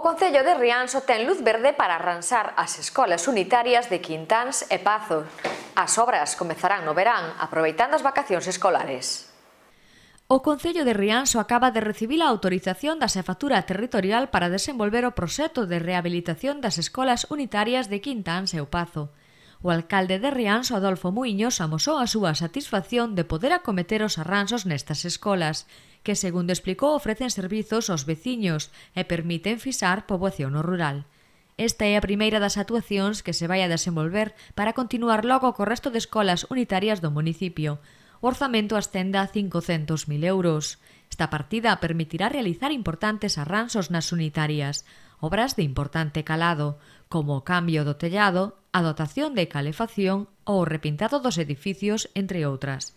O Concello de Rianxo ten luz verde para arranxar as escolas unitarias de Quintáns e Pazo. As obras comezarán no verán, aproveitando as vacacións escolares. O Concello de Rianxo acaba de recibir a autorización da Xefatura Territorial para desenvolver o proxecto de rehabilitación das escolas unitarias de Quintáns e o Pazo. O alcalde de Rianxo, Adolfo Muiños, amosou a súa satisfacción de poder acometer os arranxos nestas escolas, que, segundo explicou, ofrecen servizos aos veciños e permiten fixar poboación no rural. Esta é a primeira das actuacións que se vai a desenvolver para continuar logo co resto de escolas unitarias do municipio. O orzamento ascende a 500.000 euros. Esta partida permitirá realizar importantes arranxos nas unitarias, obras de importante calado, como o cambio do tellado, a dotación de calefacción ou o repintado dos edificios, entre outras.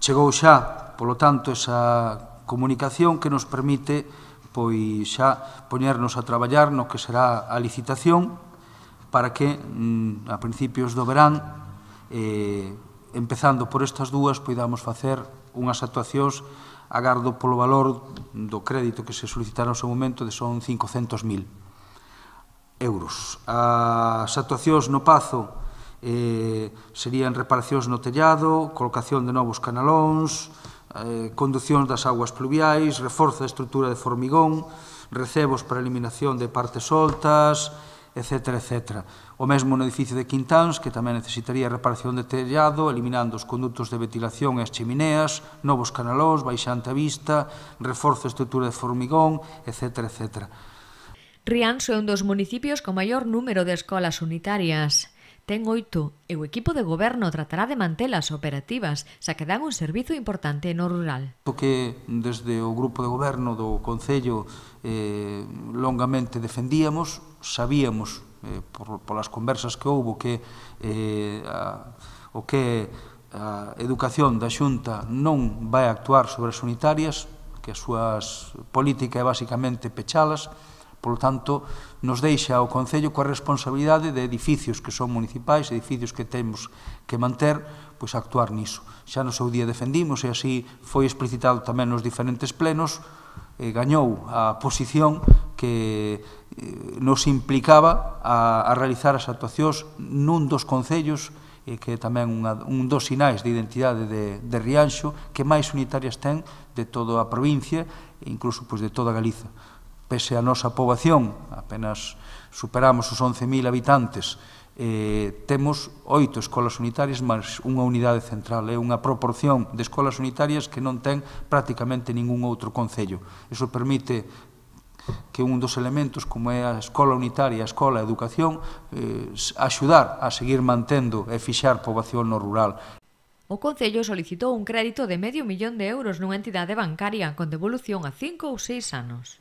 Chegou xa, polo tanto, esa comunicación que nos permite pois xa poñernos a traballar no que será a licitación para que mm, a principios do verán eh, empezando por estas dúas poidamos facer unhas actuacións agardo polo valor do crédito que se solicitara no seu momento de son 500.000 euros. As actuacións no Pazo eh, serían reparacións no tellado, colocación de novos canalóns, eh, conduccións das aguas pluviais, reforzo da estrutura de formigón, recebos para eliminación de partes soltas, etc. etc. O mesmo no edificio de Quintáns, que tamén necesitaría reparación de tellado, eliminando os conductos de ventilación e as chimineas, novos canalóns, baixante a vista, reforzo a estrutura de formigón, etc. etc. Rianxo é un dos municipios con maior número de escolas unitarias ten oito e o equipo de goberno tratará de mantelas operativas, xa que dan un servizo importante no rural. Porque desde o grupo de goberno do Concello eh, longamente defendíamos, sabíamos eh, por, polas conversas que houbo que eh, a, o que a educación da Xunta non vai actuar sobre as unitarias, que as súas política é basicamente pechalas, Por lo tanto, nos deixa o Concello coa responsabilidade de edificios que son municipais, edificios que temos que manter, pois actuar niso. Xa no seu día defendimos, e así foi explicitado tamén nos diferentes plenos, e gañou a posición que eh, nos implicaba a, a realizar as actuacións nun dos concellos e que tamén unha, un dos sinais de identidade de, de Rianxo que máis unitarias ten de toda a provincia e incluso pois, de toda Galiza pese a nosa poboación, apenas superamos os 11.000 habitantes, eh, temos oito escolas unitarias máis unha unidade central, é unha proporción de escolas unitarias que non ten prácticamente ningún outro concello. Iso permite que un dos elementos como é a escola unitaria, a escola a educación, eh, axudar a seguir mantendo e fixar poboación no rural. O Concello solicitou un crédito de medio millón de euros nunha entidade bancaria con devolución a cinco ou seis anos.